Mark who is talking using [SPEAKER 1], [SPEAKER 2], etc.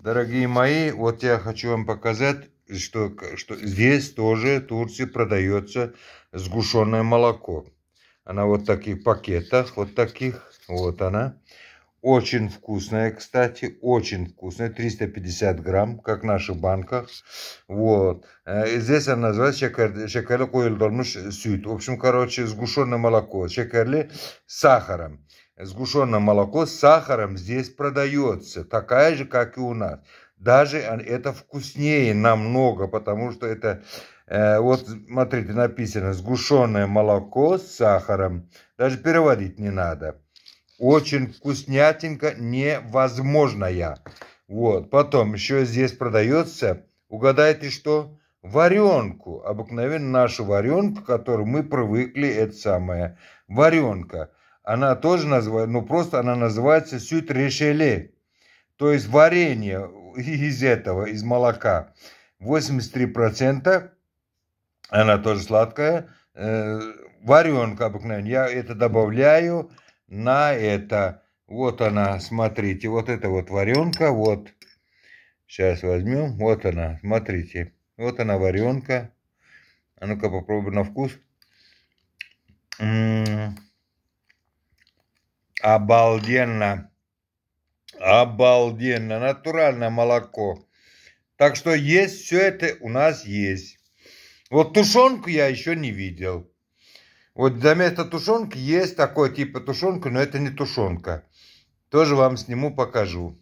[SPEAKER 1] Дорогие мои, вот я хочу вам показать, что, что здесь тоже в Турции продается сгущенное молоко. Она вот в таких пакетах, вот таких, вот она. Очень вкусная, кстати, очень вкусная, 350 грамм, как в наших банках. Вот. Э, здесь она называется шекер, шекерли койлдормыш сюит. В общем, короче, сгущенное молоко, шекерли с сахаром сгущенное молоко с сахаром здесь продается, такая же, как и у нас. Даже это вкуснее намного, потому что это, э, вот смотрите, написано, сгущенное молоко с сахаром. Даже переводить не надо. Очень вкуснятинка невозможная. Вот, потом еще здесь продается, угадайте что, варенку. Обыкновенно нашу варенку, которую мы привыкли, это самое, варенка она тоже называется, но ну, просто она называется сют решеле, то есть варенье из этого, из молока. 83% она тоже сладкая. Э, варенка обыкновенная. Я это добавляю на это. Вот она, смотрите, вот это вот варенка, вот. Сейчас возьмем, вот она, смотрите. Вот она варенка. А ну-ка попробуй на вкус. М-м. Обалденно. Обалденно. Натуральное молоко. Так что есть все это у нас есть. Вот тушенку я еще не видел. Вот вместо тушенка есть такой типа тушенка, но это не тушенка. Тоже вам сниму, покажу.